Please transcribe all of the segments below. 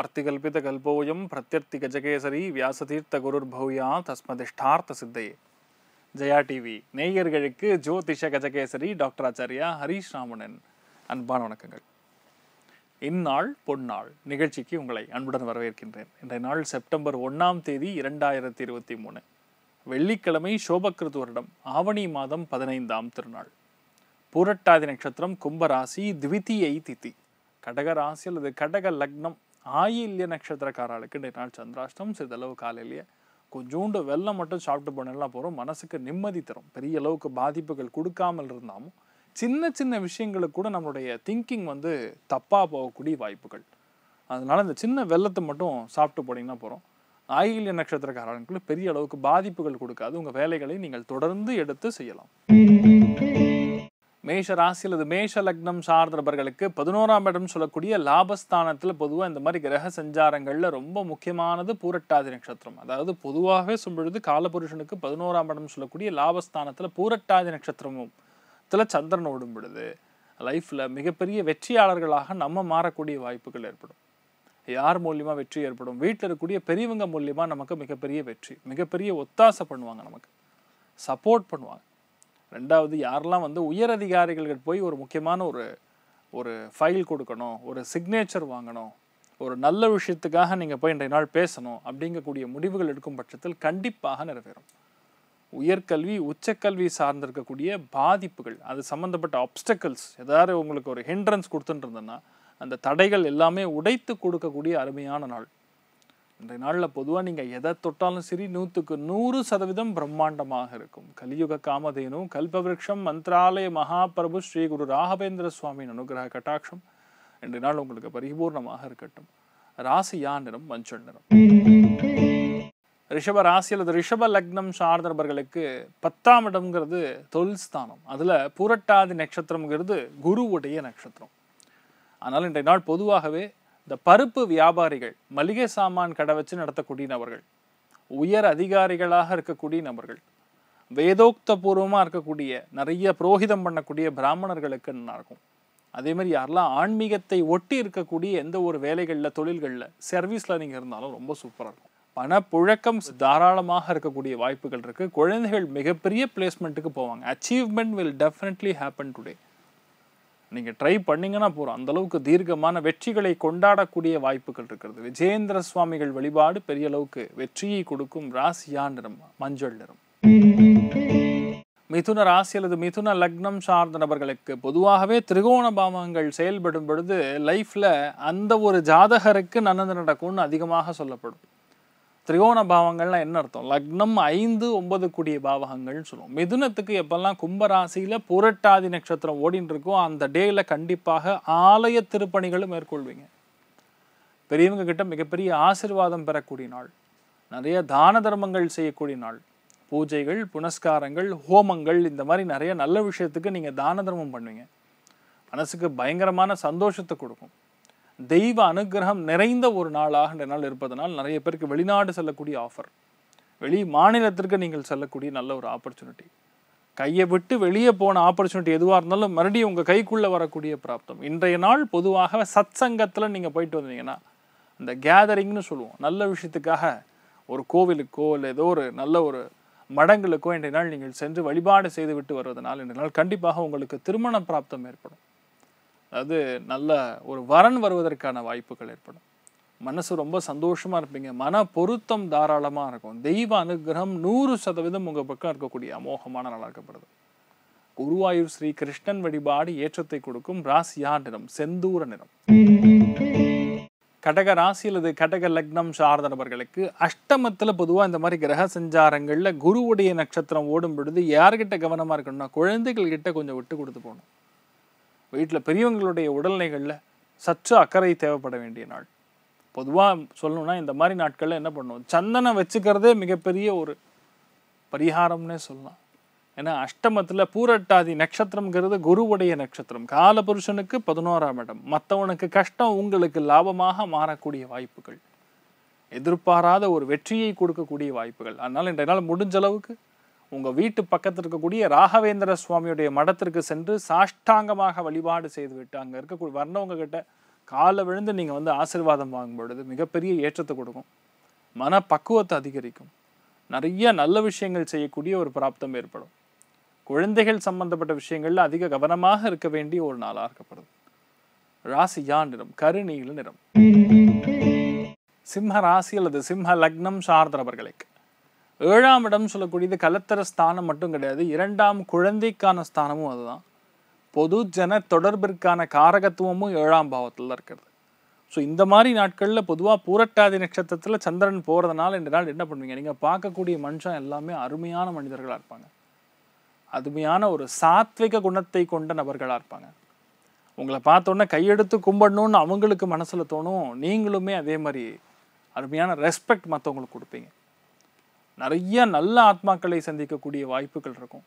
அர்த்திகல்பிதகல்போயம் பிரத்யர்த்தி கஜகேசரி வியாசதீர்த்த வியாசதீர்த்தகுருர்பௌயா தஸ்மதிஷ்டார்த்த சித்தையே ஜெயா டிவி நேயர்களுக்கு ஜோதிஷ கஜகேசரி டாக்டர் ஆச்சாரியா ஹரீஷ் ராமணன் அன்பான வணக்கங்கள் இந்நாள் பொன்னாள் நிகழ்ச்சிக்கு உங்களை அன்புடன் வரவேற்கின்றேன் இன்றைய நாள் செப்டம்பர் ஒன்றாம் தேதி இரண்டாயிரத்தி இருபத்தி மூணு வெள்ளிக்கிழமை சோபக்கிருத் வருடம் ஆவணி மாதம் பதினைந்தாம் திருநாள் பூரட்டாதி நட்சத்திரம் கும்பராசி திவித்தியை தித்தி கடக ராசி அல்லது கடக லக்னம் ஆயில்ய நட்சத்திரக்காரர்களுக்கு இன்றைய நாள் சந்திராஷ்டம் சிறிதளவு காலையிலேயே கொஞ்சோண்டு வெள்ளம் மட்டும் சாப்பிட்டு போனால் போகிறோம் மனசுக்கு நிம்மதி தரும் பெரிய அளவுக்கு பாதிப்புகள் கொடுக்காமல் இருந்தாலும் சின்ன சின்ன விஷயங்களுக்கு கூட நம்மளுடைய திங்கிங் வந்து தப்பாக போகக்கூடிய வாய்ப்புகள் அதனால் இந்த சின்ன வெள்ளத்தை மட்டும் சாப்பிட்டு போனீங்கன்னா போகிறோம் ஆயில்ய நட்சத்திரக்காரர்களுக்கு பெரிய அளவுக்கு பாதிப்புகள் கொடுக்காது உங்கள் வேலைகளை நீங்கள் தொடர்ந்து எடுத்து செய்யலாம் மேஷ ராசி அல்லது மேஷ லக்னம் சார்ந்தவர்களுக்கு பதினோராம் இடம் சொல்லக்கூடிய லாபஸ்தானத்தில் பொதுவாக இந்த மாதிரி கிரக சஞ்சாரங்களில் ரொம்ப முக்கியமானது பூரட்டாதி நட்சத்திரம் அதாவது பொதுவாகவே சொல்லுது காலபுருஷனுக்கு பதினோராம் இடம் சொல்லக்கூடிய லாபஸ்தானத்தில் பூரட்டாதி நட்சத்திரமும் இதில் சந்திரன் ஓடும் பொழுது லைஃப்பில் மிகப்பெரிய வெற்றியாளர்களாக நம்ம மாறக்கூடிய வாய்ப்புகள் ஏற்படும் யார் மூலியமாக வெற்றி ஏற்படும் வீட்டில் இருக்கக்கூடிய பெரியவங்க மூலியமாக நமக்கு மிகப்பெரிய வெற்றி மிகப்பெரிய ஒத்தாசை பண்ணுவாங்க நமக்கு சப்போர்ட் பண்ணுவாங்க ரெண்டாவது யாரெல்லாம் வந்து உயர் அதிகாரிகள்கிட்ட போய் ஒரு முக்கியமான ஒரு ஒரு ஃபைல் கொடுக்கணும் ஒரு சிக்னேச்சர் வாங்கணும் ஒரு நல்ல விஷயத்துக்காக நீங்கள் போய் இன்றைய நாள் பேசணும் அப்படிங்கக்கூடிய முடிவுகள் எடுக்கும் பட்சத்தில் கண்டிப்பாக நிறைவேறும் உயர்கல்வி உச்சக்கல்வி சார்ந்திருக்கக்கூடிய பாதிப்புகள் அது சம்மந்தப்பட்ட ஆப்ஸ்டக்கல்ஸ் ஏதாவது உங்களுக்கு ஒரு ஹிண்ட்ரன்ஸ் கொடுத்துட்டு இருந்தேன்னா அந்த தடைகள் எல்லாமே உடைத்து கொடுக்கக்கூடிய அருமையான நாள் இன்றைய நாளில் பொதுவாக நீங்கள் எதை தொட்டாலும் சரி நூற்றுக்கு நூறு சதவீதம் பிரம்மாண்டமாக இருக்கும் கலியுக காமதேனும் கல்பவிருஷம் மந்திராலய மகாபிரபு ஸ்ரீ குரு ராகவேந்திர சுவாமியின் அனுகிரக கட்டாட்சம் இன்றைய நாள் உங்களுக்கு பரிபூர்ணமாக இருக்கட்டும் ராசி யா நிறம் மஞ்சள் நிறம் ரிஷப ராசி அல்லது ரிஷப லக்னம் சார்ந்தவர்களுக்கு பத்தாம் இடம்ங்கிறது தொழில் ஸ்தானம் அதில் பூரட்டாதி நட்சத்திரம்ங்கிறது குருவுடைய நட்சத்திரம் ஆனால் இன்றைய நாள் பொதுவாகவே இந்த பருப்பு வியாபாரிகள் மளிகை சாமான் கடை வச்சு நடத்தக்கூடிய நபர்கள் உயர் அதிகாரிகளாக இருக்கக்கூடிய நபர்கள் வேதோக்த பூர்வமாக இருக்கக்கூடிய நிறைய புரோகிதம் பண்ணக்கூடிய பிராமணர்களுக்கு நல்லாயிருக்கும் இருக்கும் அதே மாதிரி யாரெல்லாம் ஆன்மீகத்தை ஒட்டி இருக்கக்கூடிய எந்த ஒரு வேலைகளில் தொழில்களில் சர்வீஸில் நீங்கள் இருந்தாலும் ரொம்ப சூப்பராக இருக்கும் பணப்புழக்கம் தாராளமாக இருக்கக்கூடிய வாய்ப்புகள் இருக்குது குழந்தைகள் மிகப்பெரிய பிளேஸ்மெண்ட்டுக்கு போவாங்க achievement will definitely happen today நீங்க ட்ரை பண்ணீங்கன்னா போறோம் அந்த அளவுக்கு தீர்க்கமான வெற்றிகளை கொண்டாடக்கூடிய வாய்ப்புகள் இருக்கிறது விஜயேந்திர சுவாமிகள் வழிபாடு பெரிய அளவுக்கு வெற்றியை கொடுக்கும் ராசியா நிறம் மஞ்சள் நிறம் மிதுன ராசி அல்லது மிதுன லக்னம் சார்ந்த நபர்களுக்கு பொதுவாகவே திரிகோண பாவங்கள் செயல்படும் பொழுது லைஃப்ல அந்த ஒரு ஜாதகருக்கு நன்னது நடக்கும்னு அதிகமாக சொல்லப்படும் திரிகோண பாவங்கள்லாம் என்ன அர்த்தம் லக்னம் ஐந்து ஒன்பது கூடிய பாவகங்கள்னு சொல்லுவோம் மிதுனத்துக்கு எப்பெல்லாம் கும்பராசியில் புரட்டாதி நட்சத்திரம் ஓடின்னு இருக்கோ அந்த டேயில் கண்டிப்பாக ஆலய திருப்பணிகளும் மேற்கொள்வீங்க பெரியவங்க கிட்ட மிகப்பெரிய ஆசிர்வாதம் பெறக்கூடிய நாள் நிறைய தான தர்மங்கள் செய்யக்கூடிய நாள் பூஜைகள் புனஸ்காரங்கள் ஹோமங்கள் இந்த மாதிரி நிறைய நல்ல விஷயத்துக்கு நீங்கள் தான தர்மம் பண்ணுவீங்க மனசுக்கு பயங்கரமான சந்தோஷத்தை கொடுக்கும் தெய்வ அனுகிரகம் நிறைந்த ஒரு நாளாக இந்த நாள் இருப்பதனால் நிறைய பேருக்கு வெளிநாடு செல்லக்கூடிய ஆஃபர் வெளி மாநிலத்திற்கு நீங்கள் செல்லக்கூடிய நல்ல ஒரு ஆப்பர்ச்சுனிட்டி கையை விட்டு வெளியே போன ஆப்பர்ச்சுனிட்டி எதுவாக இருந்தாலும் மறுபடியும் உங்கள் கைக்குள்ளே வரக்கூடிய பிராப்தம் இன்றைய நாள் பொதுவாக சத் சங்கத்தில் நீங்கள் போயிட்டு வந்தீங்கன்னா இந்த கேதரிங்னு சொல்லுவோம் நல்ல விஷயத்துக்காக ஒரு கோவிலுக்கோ இல்லை ஏதோ ஒரு நல்ல ஒரு மடங்களுக்கோ இன்றைய நாள் நீங்கள் சென்று வழிபாடு செய்து விட்டு வருவதனால் இன்றைய நாள் கண்டிப்பாக உங்களுக்கு திருமண பிராப்தம் ஏற்படும் அதாவது நல்ல ஒரு வரன் வருவதற்கான வாய்ப்புகள் ஏற்படும் மனசு ரொம்ப சந்தோஷமாக இருப்பீங்க மன பொருத்தம் தாராளமாக இருக்கும் தெய்வ அனுகிரகம் நூறு சதவீதம் உங்கள் பக்கம் இருக்கக்கூடிய அமோகமான நாளாக இருக்கப்படுது குருவாயூர் ஸ்ரீ கிருஷ்ணன் வழிபாடு ஏற்றத்தை கொடுக்கும் ராசியா நிறம் செந்தூர நிறம் கடக ராசி அல்லது கடக லக்னம் சார்ந்த நபர்களுக்கு அஷ்டமத்தில் பொதுவாக இந்த மாதிரி கிரக சஞ்சாரங்களில் குருவுடைய நட்சத்திரம் ஓடும் பொழுது யார்கிட்ட கவனமாக இருக்கணும்னா கிட்ட கொஞ்சம் விட்டு கொடுத்து போகணும் வீட்டில் பெரியவங்களுடைய உடல்நிலைகளில் சற்று அக்கறை தேவைப்பட வேண்டிய நாள் பொதுவாக சொல்லணும்னா இந்த மாதிரி நாட்களில் என்ன பண்ணுவோம் சந்தனம் வச்சுக்கிறதே மிகப்பெரிய ஒரு பரிகாரம்னே சொல்லலாம் ஏன்னா அஷ்டமத்தில் பூரட்டாதி நட்சத்திரம்ங்கிறது குருவுடைய நட்சத்திரம் காலபுருஷனுக்கு பதினோராம் இடம் மற்றவனுக்கு கஷ்டம் உங்களுக்கு லாபமாக மாறக்கூடிய வாய்ப்புகள் எதிர்பாராத ஒரு வெற்றியை கொடுக்கக்கூடிய வாய்ப்புகள் அதனால் இன்றைய நாள் முடிஞ்ச அளவுக்கு உங்கள் வீட்டு பக்கத்தில் இருக்கக்கூடிய ராகவேந்திர சுவாமியுடைய மடத்திற்கு சென்று சாஷ்டாங்கமாக வழிபாடு செய்துவிட்டு அங்கே இருக்கக்கூடிய வர்ணவங்க கிட்ட காலை விழுந்து நீங்கள் வந்து ஆசிர்வாதம் வாங்கும் பொழுது மிகப்பெரிய ஏற்றத்தை கொடுக்கும் மன பக்குவத்தை அதிகரிக்கும் நிறைய நல்ல விஷயங்கள் செய்யக்கூடிய ஒரு பிராப்தம் ஏற்படும் குழந்தைகள் சம்பந்தப்பட்ட விஷயங்களில் அதிக கவனமாக இருக்க வேண்டிய ஒரு நாளாக இருக்கப்படுது யான் நிறம் கருணீல நிறம் சிம்ம ராசி அல்லது சிம்ம லக்னம் சார்ந்தவர்களுக்கு ஏழாம் இடம் சொல்லக்கூடியது கலத்தர ஸ்தானம் மட்டும் கிடையாது இரண்டாம் குழந்தைக்கான ஸ்தானமும் அதுதான் பொது ஜன தொடர்பிற்கான காரகத்துவமும் ஏழாம் பாவத்தில் தான் இருக்கிறது ஸோ இந்த மாதிரி நாட்களில் பொதுவாக பூரட்டாதி நட்சத்திரத்தில் சந்திரன் போகிறதுனால இந்த நாள் என்ன பண்ணுவீங்க நீங்கள் பார்க்கக்கூடிய மனுஷன் எல்லாமே அருமையான மனிதர்களாக இருப்பாங்க அருமையான ஒரு சாத்விக குணத்தை கொண்ட நபர்களாக இருப்பாங்க உங்களை பார்த்தோன்னே கையெடுத்து கும்பிடணும்னு அவங்களுக்கு மனசில் தோணும் நீங்களுமே அதே மாதிரி அருமையான ரெஸ்பெக்ட் மற்றவங்களுக்கு கொடுப்பீங்க நிறைய நல்ல ஆத்மாக்களை சந்திக்கக்கூடிய வாய்ப்புகள் இருக்கும்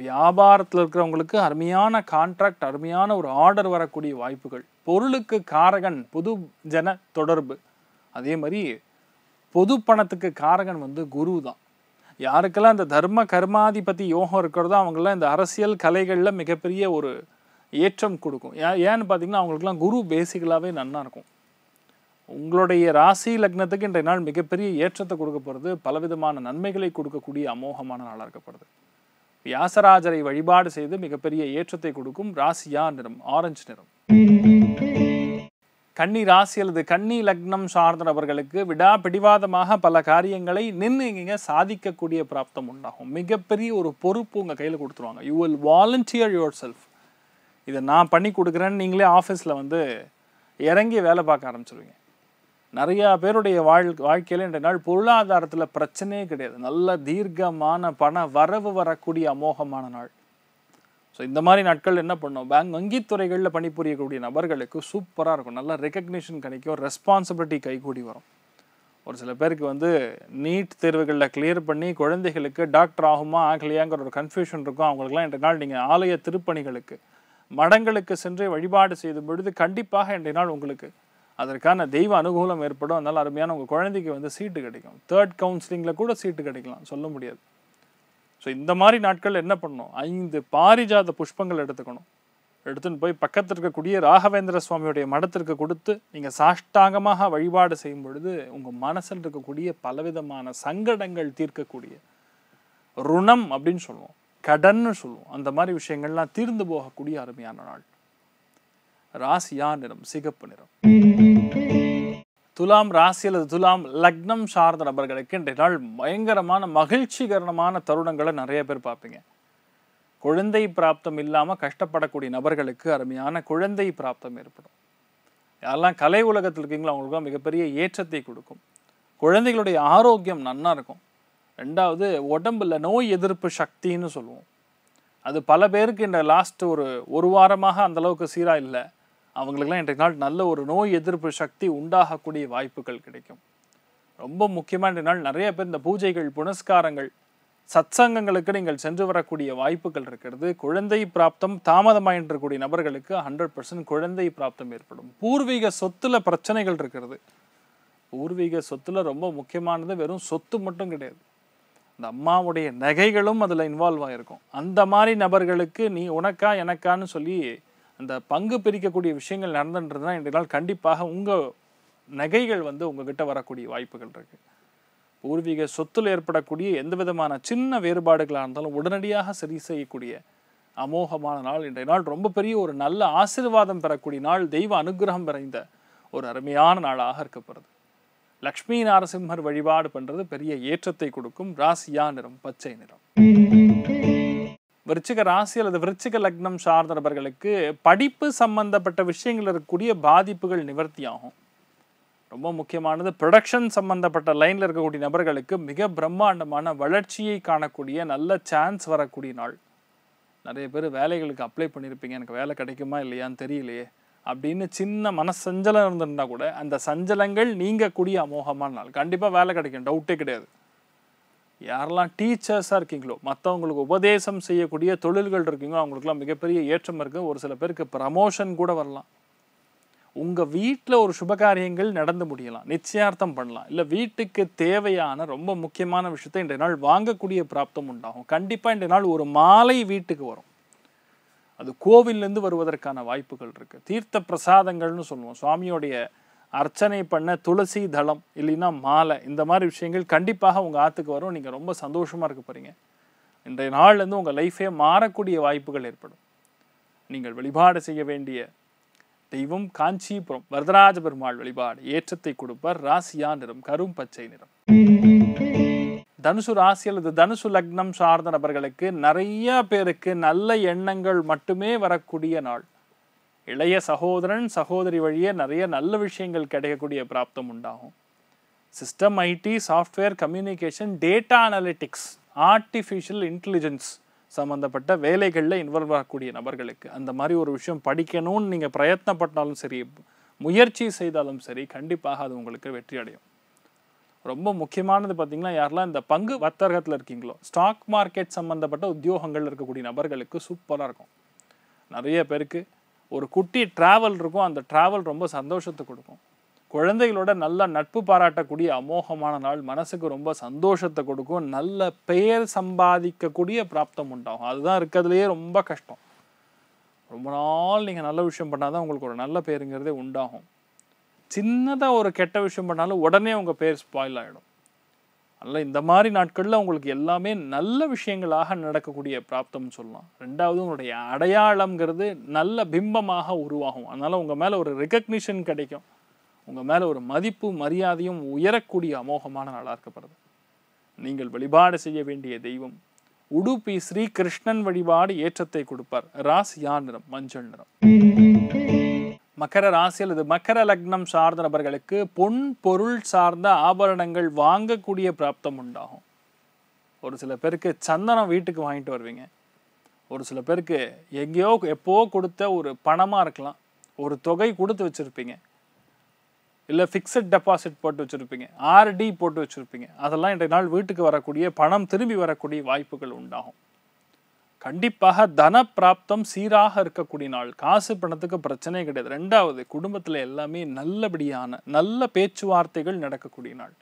வியாபாரத்தில் இருக்கிறவங்களுக்கு அருமையான கான்ட்ராக்ட் அருமையான ஒரு ஆர்டர் வரக்கூடிய வாய்ப்புகள் பொருளுக்கு காரகன் பொது ஜன தொடர்பு அதே மாதிரி பொது பணத்துக்கு காரகன் வந்து குரு தான் யாருக்கெல்லாம் இந்த தர்ம கர்மாதிபதி யோகம் இருக்கிறதோ அவங்களாம் இந்த அரசியல் கலைகளில் மிகப்பெரிய ஒரு ஏற்றம் கொடுக்கும் ஏன்னு பார்த்தீங்கன்னா அவங்களுக்குலாம் குரு பேசிக்கலாகவே நல்லா இருக்கும் உங்களுடைய ராசி லக்னத்துக்கு இன்றைய நாள் மிகப்பெரிய ஏற்றத்தை கொடுக்க போகிறது பலவிதமான நன்மைகளை கொடுக்கக்கூடிய அமோகமான நாளாக இருக்கப்படுது வியாசராஜரை வழிபாடு செய்து மிகப்பெரிய ஏற்றத்தை கொடுக்கும் ராசியா நிறம் ஆரஞ்சு நிறம் கன்னி ராசி அல்லது கன்னி லக்னம் சார்ந்த நபர்களுக்கு விடா பிடிவாதமாக பல காரியங்களை நின்று இங்கே சாதிக்கக்கூடிய பிராப்தம் உண்டாகும் மிகப்பெரிய ஒரு பொறுப்பு உங்கள் கையில் கொடுத்துருவாங்க you will volunteer yourself இதை நான் பண்ணி கொடுக்குறேன்னு நீங்களே ஆஃபீஸில் வந்து இறங்கி வேலை பார்க்க ஆரம்பிச்சிருவீங்க நிறையா பேருடைய வாழ் வாழ்க்கையில் இன்றைய நாள் பொருளாதாரத்தில் பிரச்சனையே கிடையாது நல்ல தீர்க்கமான பண வரவு வரக்கூடிய அமோகமான நாள் ஸோ இந்த மாதிரி நாட்கள் என்ன பண்ணும் பேங்க் வங்கித்துறைகளில் பணிபுரியக்கூடிய நபர்களுக்கு சூப்பராக இருக்கும் நல்லா ரெக்கக்னிஷன் கிடைக்கும் ரெஸ்பான்சிபிலிட்டி கைகூடி வரும் ஒரு சில பேருக்கு வந்து நீட் தேர்வுகளில் கிளியர் பண்ணி குழந்தைகளுக்கு டாக்டர் ஆகுமா ஆகலையாங்கிற ஒரு கன்ஃபியூஷன் இருக்கும் அவங்களுக்குலாம் இன்றைய நாள் நீங்கள் ஆலய திருப்பணிகளுக்கு மடங்களுக்கு சென்று வழிபாடு செய்த பொழுது கண்டிப்பாக இன்றைய நாள் உங்களுக்கு அதற்கான தெய்வ அனுகூலம் ஏற்படும் அதனால் அருமையான உங்கள் குழந்தைக்கு வந்து சீட்டு கிடைக்கும் தேர்ட் கவுன்சிலிங்கில் கூட சீட்டு கிடைக்கலாம் சொல்ல முடியாது ஸோ இந்த மாதிரி நாட்கள் என்ன பண்ணணும் ஐந்து பாரிஜாத புஷ்பங்கள் எடுத்துக்கணும் எடுத்துன்னு போய் பக்கத்தில் இருக்கக்கூடிய ராகவேந்திர சுவாமியுடைய மடத்திற்கு கொடுத்து நீங்கள் சாஷ்டாங்கமாக வழிபாடு செய்யும் பொழுது உங்கள் மனசில் இருக்கக்கூடிய பலவிதமான சங்கடங்கள் தீர்க்கக்கூடிய ருணம் அப்படின்னு சொல்லுவோம் கடன்னு சொல்லுவோம் அந்த மாதிரி விஷயங்கள்லாம் தீர்ந்து போகக்கூடிய அருமையான நாள் ராசியா நிறம் சிகப்பு நிறம் துலாம் ராசி அல்லது துலாம் லக்னம் சார்ந்த நபர்களுக்கு இன்றைய நாள் பயங்கரமான மகிழ்ச்சிகரமான தருணங்களை நிறைய பேர் பார்ப்பீங்க குழந்தை பிராப்தம் இல்லாமல் கஷ்டப்படக்கூடிய நபர்களுக்கு அருமையான குழந்தை பிராப்தம் ஏற்படும் யாரெல்லாம் கலை உலகத்தில் இருக்கீங்களோ அவங்களுக்குலாம் மிகப்பெரிய ஏற்றத்தை கொடுக்கும் குழந்தைகளுடைய ஆரோக்கியம் நன்னா இருக்கும் ரெண்டாவது உடம்புல நோய் எதிர்ப்பு சக்தின்னு சொல்லுவோம் அது பல பேருக்கு இந்த லாஸ்ட் ஒரு ஒரு வாரமாக அந்தளவுக்கு சீராக இல்லை அவங்களுக்குலாம் இன்றைக்கு நாள் நல்ல ஒரு நோய் எதிர்ப்பு சக்தி உண்டாகக்கூடிய வாய்ப்புகள் கிடைக்கும் ரொம்ப முக்கியமான நாள் நிறைய பேர் இந்த பூஜைகள் புனஸ்காரங்கள் சத்சங்கங்களுக்கு நீங்கள் சென்று வரக்கூடிய வாய்ப்புகள் இருக்கிறது குழந்தை பிராப்தம் தாமதமாயின்றக்கூடிய நபர்களுக்கு ஹண்ட்ரட் பர்சன்ட் குழந்தை பிராப்தம் ஏற்படும் பூர்வீக சொத்தில் பிரச்சனைகள் இருக்கிறது பூர்வீக சொத்தில் ரொம்ப முக்கியமானது வெறும் சொத்து மட்டும் கிடையாது அந்த அம்மாவுடைய நகைகளும் அதில் இன்வால்வ் ஆகிருக்கும் அந்த மாதிரி நபர்களுக்கு நீ உனக்கா எனக்கான்னு சொல்லி அந்த பங்கு பிரிக்கக்கூடிய விஷயங்கள் நடந்துன்றதுனா நாள் கண்டிப்பாக உங்கள் நகைகள் வந்து உங்ககிட்ட வரக்கூடிய வாய்ப்புகள் இருக்கு பூர்வீக சொத்தில் ஏற்படக்கூடிய எந்த விதமான சின்ன வேறுபாடுகளாக இருந்தாலும் உடனடியாக சரி செய்யக்கூடிய அமோகமான நாள் இன்றைய நாள் ரொம்ப பெரிய ஒரு நல்ல ஆசிர்வாதம் பெறக்கூடிய நாள் தெய்வ அனுகிரகம் பெறந்த ஒரு அருமையான நாளாக இருக்கப்படுது லக்ஷ்மி நாரசிம்மர் வழிபாடு பண்ணுறது பெரிய ஏற்றத்தை கொடுக்கும் ராசியா நிறம் பச்சை நிறம் விருச்சிக ராசி அல்லது விருச்சிக லக்னம் சார்ந்தவர்களுக்கு படிப்பு சம்பந்தப்பட்ட விஷயங்கள் இருக்கக்கூடிய பாதிப்புகள் நிவர்த்தியாகும் ரொம்ப முக்கியமானது ப்ரொடக்ஷன் சம்பந்தப்பட்ட லைனில் இருக்கக்கூடிய நபர்களுக்கு மிக பிரம்மாண்டமான வளர்ச்சியை காணக்கூடிய நல்ல சான்ஸ் வரக்கூடிய நாள் நிறைய பேர் வேலைகளுக்கு அப்ளை பண்ணியிருப்பீங்க எனக்கு வேலை கிடைக்குமா இல்லையான்னு தெரியலையே அப்படின்னு சின்ன மனசஞ்சலம் இருந்திருந்தா கூட அந்த சஞ்சலங்கள் நீங்கக்கூடிய அமோகமான நாள் கண்டிப்பாக வேலை கிடைக்கும் டவுட்டே கிடையாது யாரெல்லாம் டீச்சர்ஸாக இருக்கீங்களோ மற்றவங்களுக்கு உபதேசம் செய்யக்கூடிய தொழில்கள் இருக்கீங்களோ அவங்களுக்குலாம் மிகப்பெரிய ஏற்றம் இருக்குது ஒரு சில பேருக்கு ப்ரமோஷன் கூட வரலாம் உங்கள் வீட்டில் ஒரு சுபகாரியங்கள் நடந்து முடியலாம் நிச்சயார்த்தம் பண்ணலாம் இல்லை வீட்டுக்கு தேவையான ரொம்ப முக்கியமான விஷயத்தை இன்றைய நாள் வாங்கக்கூடிய பிராப்தம் உண்டாகும் கண்டிப்பாக இன்றைய நாள் ஒரு மாலை வீட்டுக்கு வரும் அது கோவிலேருந்து வருவதற்கான வாய்ப்புகள் இருக்குது தீர்த்த பிரசாதங்கள்னு சொல்லுவோம் சுவாமியோடைய அர்ச்சனை பண்ண துளசி தளம் இல்லைன்னா மாலை இந்த மாதிரி விஷயங்கள் கண்டிப்பாக உங்கள் ஆற்றுக்கு வரும் நீங்கள் ரொம்ப சந்தோஷமாக இருக்க போகிறீங்க இன்றைய நாள்லேருந்து உங்கள் லைஃபே மாறக்கூடிய வாய்ப்புகள் ஏற்படும் நீங்கள் வழிபாடு செய்ய வேண்டிய தெய்வம் காஞ்சிபுரம் வரதராஜ பெருமாள் வழிபாடு ஏற்றத்தை கொடுப்பர் ராசியா நிறம் கரும் பச்சை நிறம் தனுசு ராசி அல்லது தனுசு லக்னம் சார்ந்த நபர்களுக்கு நிறைய பேருக்கு நல்ல எண்ணங்கள் மட்டுமே வரக்கூடிய நாள் இளைய சகோதரன் சகோதரி வழியே நிறைய நல்ல விஷயங்கள் கிடைக்கக்கூடிய பிராப்தம் உண்டாகும் system IT software communication data analytics artificial intelligence சம்மந்தப்பட்ட வேலைகளில் இன்வால்வ் ஆகக்கூடிய நபர்களுக்கு அந்த மாதிரி ஒரு விஷயம் படிக்கணும்னு நீங்கள் பிரயத்னப்பட்டாலும் சரி முயற்சி செய்தாலும் சரி கண்டிப்பாக அது உங்களுக்கு வெற்றி அடையும் ரொம்ப முக்கியமானது பார்த்திங்கன்னா யாரெல்லாம் இந்த பங்கு வர்த்தகத்தில் இருக்கீங்களோ ஸ்டாக் மார்க்கெட் சம்மந்தப்பட்ட உத்தியோகங்கள் இருக்கக்கூடிய நபர்களுக்கு சூப்பராக இருக்கும் நிறைய பேருக்கு ஒரு குட்டி ட்ராவல் இருக்கும் அந்த ட்ராவல் ரொம்ப சந்தோஷத்தை கொடுக்கும் குழந்தைகளோட நல்லா நட்பு பாராட்டக்கூடிய அமோகமான நாள் மனசுக்கு ரொம்ப சந்தோஷத்தை கொடுக்கும் நல்ல பெயர் சம்பாதிக்கக்கூடிய பிராப்தம் உண்டாகும் அதுதான் இருக்கிறதுலையே ரொம்ப கஷ்டம் ரொம்ப நாள் நீங்கள் நல்ல விஷயம் பண்ணால் தான் உங்களுக்கு ஒரு நல்ல பேருங்கிறதே உண்டாகும் சின்னதாக ஒரு கெட்ட விஷயம் பண்ணாலும் உடனே உங்கள் பேர் ஸ்பாயில் ஆகிடும் அதனால் இந்த மாதிரி நாட்களில் உங்களுக்கு எல்லாமே நல்ல விஷயங்களாக நடக்கக்கூடிய பிராப்தம்னு சொல்லலாம் ரெண்டாவது உங்களுடைய அடையாளம்ங்கிறது நல்ல பிம்பமாக உருவாகும் அதனால் உங்கள் மேலே ஒரு ரெக்கக்னிஷன் கிடைக்கும் உங்கள் மேலே ஒரு மதிப்பு மரியாதையும் உயரக்கூடிய அமோகமான நாளாக இருக்கப்படுது நீங்கள் வழிபாடு செய்ய வேண்டிய தெய்வம் உடுப்பி ஸ்ரீ கிருஷ்ணன் வழிபாடு ஏற்றத்தை கொடுப்பார் ராசியா நிறம் மஞ்சள் நிறம் மகர ராசி அல்லது மகர லக்னம் சார்ந்த நபர்களுக்கு பொன் பொருள் சார்ந்த ஆபரணங்கள் வாங்கக்கூடிய பிராப்தம் உண்டாகும் ஒரு சில பேருக்கு சந்தனம் வீட்டுக்கு வாங்கிட்டு வருவீங்க ஒரு சில பேருக்கு எங்கேயோ எப்போ கொடுத்த ஒரு பணமாக இருக்கலாம் ஒரு தொகை கொடுத்து வச்சுருப்பீங்க இல்லை ஃபிக்ஸட் டெபாசிட் போட்டு வச்சுருப்பீங்க ஆர்டி போட்டு வச்சுருப்பீங்க அதெல்லாம் இன்றைய நாள் வீட்டுக்கு வரக்கூடிய பணம் திரும்பி வரக்கூடிய வாய்ப்புகள் உண்டாகும் கண்டிப்பாக தன பிராப்தம் சீராக இருக்கக்கூடிய நாள் காசு பணத்துக்கு பிரச்சனை கிடையாது ரெண்டாவது குடும்பத்தில் எல்லாமே நல்லபடியான நல்ல பேச்சுவார்த்தைகள் நடக்கக்கூடிய நாள்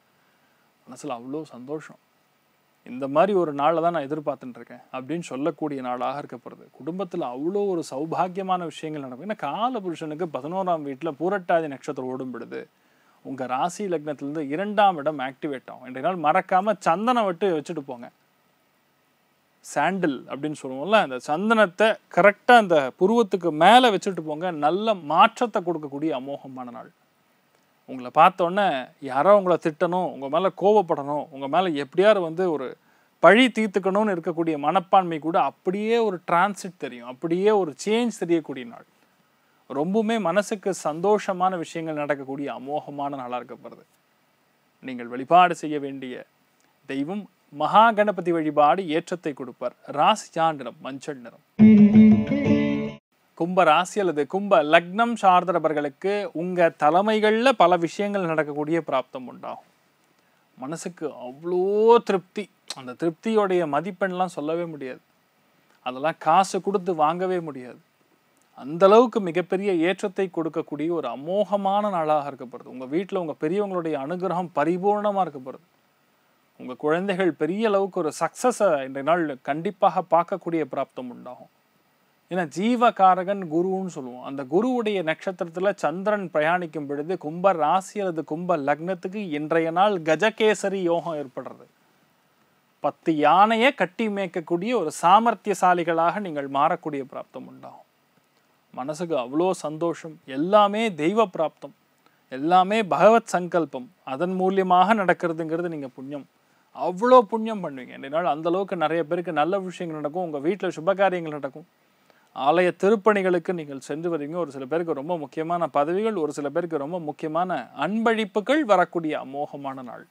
மனசில் அவ்வளோ சந்தோஷம் இந்த மாதிரி ஒரு நாளை தான் நான் எதிர்பார்த்துட்டு இருக்கேன் அப்படின்னு சொல்லக்கூடிய நாளாக இருக்க போகிறது குடும்பத்தில் அவ்வளோ ஒரு சௌபாகியமான விஷயங்கள் நடக்கும் ஏன்னா கால புருஷனுக்கு பதினோராம் வீட்டில் பூரட்டாதி நட்சத்திரம் ஓடும்படுது உங்கள் ராசி லக்னத்திலேருந்து இரண்டாம் இடம் ஆக்டிவேட் ஆகும் இன்றைய நாள் மறக்காமல் சந்தனம் விட்டு வச்சுட்டு போங்க சாண்டில் அப்படின்னு சொல்லுவோம்ல அந்த சந்தனத்தை கரெக்டாக அந்த புருவத்துக்கு மேலே வச்சுட்டு போங்க நல்ல மாற்றத்தை கொடுக்கக்கூடிய அமோகமான நாள் உங்களை பார்த்தோன்னே யாரோ உங்களை திட்டணும் உங்கள் மேலே கோவப்படணும் உங்கள் மேலே எப்படியாரு வந்து ஒரு பழி தீர்த்துக்கணும்னு இருக்கக்கூடிய மனப்பான்மை கூட அப்படியே ஒரு டிரான்சிட் தெரியும் அப்படியே ஒரு சேஞ்ச் தெரியக்கூடிய நாள் ரொம்பவுமே மனசுக்கு சந்தோஷமான விஷயங்கள் நடக்கக்கூடிய அமோகமான நாளாக இருக்கப்படுது நீங்கள் வழிபாடு செய்ய வேண்டிய தெய்வம் மகாகணபதி வழிபாடு ஏற்றத்தை கொடுப்பார் ராசி நிறம் மஞ்சள் நிறம் கும்ப ராசி அல்லது கும்ப லக்னம் சார்ந்தவர்களுக்கு உங்க தலைமைகளில் பல விஷயங்கள் நடக்கக்கூடிய பிராப்தம் உண்டாகும் மனசுக்கு அவ்வளோ திருப்தி அந்த திருப்தியோடைய மதிப்பெண்லாம் சொல்லவே முடியாது அதெல்லாம் காசு கொடுத்து வாங்கவே முடியாது அந்த அளவுக்கு மிகப்பெரிய ஏற்றத்தை கொடுக்கக்கூடிய ஒரு அமோகமான நாளாக இருக்கப்படுது உங்கள் வீட்டில் உங்கள் பெரியவங்களுடைய அனுகிரகம் பரிபூர்ணமாக இருக்கப்படுது உங்கள் குழந்தைகள் பெரிய அளவுக்கு ஒரு சக்ஸஸை இன்றைய நாள் கண்டிப்பாக பார்க்கக்கூடிய பிராப்தம் உண்டாகும் ஏன்னா ஜீவகாரகன் குருன்னு சொல்லுவோம் அந்த குருவுடைய நட்சத்திரத்தில் சந்திரன் பிரயாணிக்கும் பொழுது கும்ப ராசி அல்லது கும்ப லக்னத்துக்கு இன்றைய நாள் கஜகேசரி யோகம் ஏற்படுறது பத்து யானையை கட்டி மேய்க்கக்கூடிய ஒரு சாமர்த்தியசாலிகளாக நீங்கள் மாறக்கூடிய பிராப்தம் உண்டாகும் மனசுக்கு அவ்வளோ சந்தோஷம் எல்லாமே தெய்வ பிராப்தம் எல்லாமே பகவத் சங்கல்பம் அதன் மூலியமாக நடக்கிறதுங்கிறது நீங்கள் புண்ணியம் அவ்வளோ புண்ணியம் பண்ணுவீங்க என்னால் அந்த அளவுக்கு நிறைய பேருக்கு நல்ல விஷயங்கள் நடக்கும் உங்கள் வீட்டில் சுபகாரியங்கள் நடக்கும் ஆலய திருப்பணிகளுக்கு நீங்கள் சென்று வரீங்க ஒரு சில பேருக்கு ரொம்ப முக்கியமான பதவிகள் ஒரு சில பேருக்கு ரொம்ப முக்கியமான அன்பழிப்புகள் வரக்கூடிய அமோகமான நாள்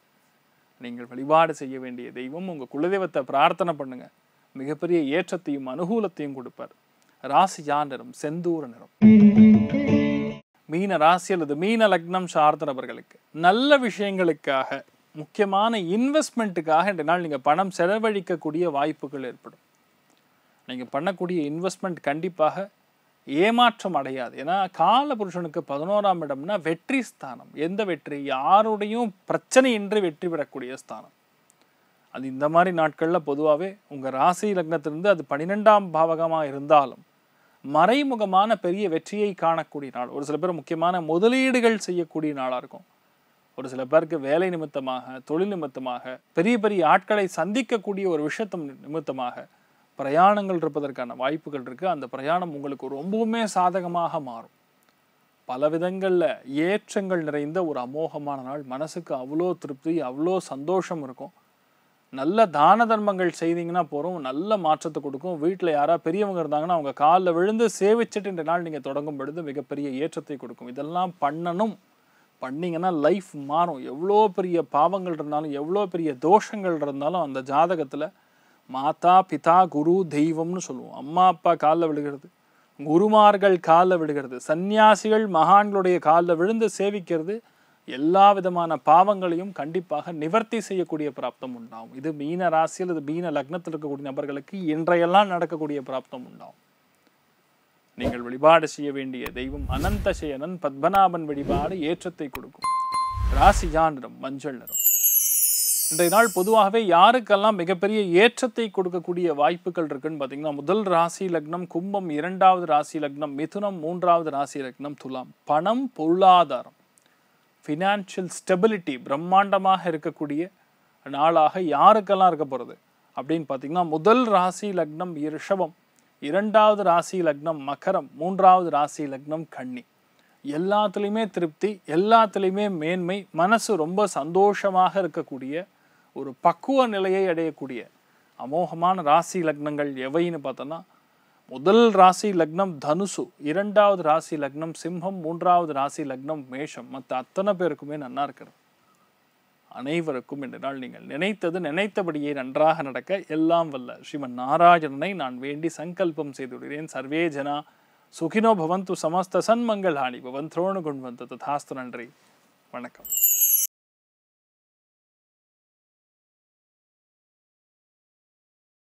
நீங்கள் வழிபாடு செய்ய வேண்டிய தெய்வம் உங்கள் குலதெய்வத்தை பிரார்த்தனை பண்ணுங்க மிகப்பெரிய ஏற்றத்தையும் அனுகூலத்தையும் கொடுப்பார் ராசியா நிறம் செந்தூர நிறம் மீன ராசி அல்லது மீன லக்னம் சார்ந்த நபர்களுக்கு நல்ல விஷயங்களுக்காக முக்கியமான இன்வெஸ்ட்மெண்ட்டுக்காக இந்த நாள் நீங்கள் பணம் செலவழிக்கக்கூடிய வாய்ப்புகள் ஏற்படும் நீங்கள் பண்ணக்கூடிய இன்வெஸ்ட்மெண்ட் கண்டிப்பாக ஏமாற்றம் அடையாது ஏன்னா கால புருஷனுக்கு பதினோராம் இடம்னா வெற்றி ஸ்தானம் எந்த வெற்றி யாருடையும் பிரச்சனையின்றி வெற்றி பெறக்கூடிய ஸ்தானம் அது இந்த மாதிரி நாட்களில் பொதுவாகவே உங்கள் ராசி லக்னத்திலிருந்து அது பன்னிரெண்டாம் பாவகமாக இருந்தாலும் மறைமுகமான பெரிய வெற்றியை காணக்கூடிய நாள் ஒரு சில பேர் முக்கியமான முதலீடுகள் செய்யக்கூடிய நாளாக இருக்கும் ஒரு சில பேருக்கு வேலை நிமித்தமாக தொழில் நிமித்தமாக பெரிய பெரிய ஆட்களை சந்திக்கக்கூடிய ஒரு விஷயத்தம் நிமித்தமாக பிரயாணங்கள் இருப்பதற்கான வாய்ப்புகள் இருக்குது அந்த பிரயாணம் உங்களுக்கு ரொம்பவுமே சாதகமாக மாறும் பல விதங்களில் ஏற்றங்கள் நிறைந்த ஒரு அமோகமான நாள் மனசுக்கு அவ்வளோ திருப்தி அவ்வளோ சந்தோஷம் இருக்கும் நல்ல தான தர்மங்கள் செய்தீங்கன்னா போகிறோம் நல்ல மாற்றத்தை கொடுக்கும் வீட்டில் யாராவது பெரியவங்க இருந்தாங்கன்னா அவங்க காலில் விழுந்து சேவிச்சிட்டு இந்த நாள் நீங்கள் தொடங்கும் பொழுது மிகப்பெரிய ஏற்றத்தை கொடுக்கும் இதெல்லாம் பண்ணணும் பண்ணிங்கன்னா லைஃப் மாறும் எவ்வளோ பெரிய பாவங்கள் இருந்தாலும் எவ்வளோ பெரிய தோஷங்கள் இருந்தாலும் அந்த ஜாதகத்தில் மாதா பிதா குரு தெய்வம்னு சொல்லுவோம் அம்மா அப்பா காலில் விழுகிறது குருமார்கள் காலில் விழுகிறது சந்நியாசிகள் மகான்களுடைய காலில் விழுந்து சேவிக்கிறது எல்லா விதமான பாவங்களையும் கண்டிப்பாக நிவர்த்தி செய்யக்கூடிய பிராப்தம் உண்டாகும் இது மீன ராசியில் இது மீன லக்னத்தில் இருக்கக்கூடிய நபர்களுக்கு இன்றையெல்லாம் நடக்கக்கூடிய பிராப்தம் உண்டாகும் நீங்கள் வழிபாடு செய்ய வேண்டிய தெய்வம் அனந்தசயனன் பத்மநாபன் வழிபாடு ஏற்றத்தை கொடுக்கும் ராசி நிறம் மஞ்சள் நிறம் இன்றைய நாள் பொதுவாகவே யாருக்கெல்லாம் மிகப்பெரிய ஏற்றத்தை கொடுக்கக்கூடிய வாய்ப்புகள் இருக்குன்னு பார்த்தீங்கன்னா முதல் ராசி லக்னம் கும்பம் இரண்டாவது ராசி லக்னம் மிதுனம் மூன்றாவது ராசி லக்னம் துலாம் பணம் பொருளாதாரம் ஃபினான்ஷியல் ஸ்டெபிலிட்டி பிரம்மாண்டமாக இருக்கக்கூடிய நாளாக யாருக்கெல்லாம் இருக்க போகிறது அப்படின்னு பார்த்தீங்கன்னா முதல் ராசி லக்னம் ரிஷபம் இரண்டாவது ராசி லக்னம் மகரம் மூன்றாவது ராசி லக்னம் கன்னி எல்லாத்துலேயுமே திருப்தி எல்லாத்துலேயுமே மேன்மை மனசு ரொம்ப சந்தோஷமாக இருக்கக்கூடிய ஒரு பக்குவ நிலையை அடையக்கூடிய அமோகமான ராசி லக்னங்கள் எவைன்னு பார்த்தோன்னா முதல் ராசி லக்னம் தனுசு இரண்டாவது ராசி லக்னம் சிம்ஹம் மூன்றாவது ராசி லக்னம் மேஷம் மற்ற அத்தனை பேருக்குமே நல்லா இருக்கிறது அனைவருக்கும் இந்த நாள் நீங்கள் நினைத்தது நினைத்தபடியே நன்றாக நடக்க எல்லாம் வல்ல ஸ்ரீமன் நாராயணனை நான் வேண்டி சங்கல்பம் செய்துவிடுகிறேன் சர்வே ஜனா சுகினோ பவந்து சமஸ்த ஆணி பவன் துரோணு குண்வந்து ததாஸ்து நன்றி வணக்கம்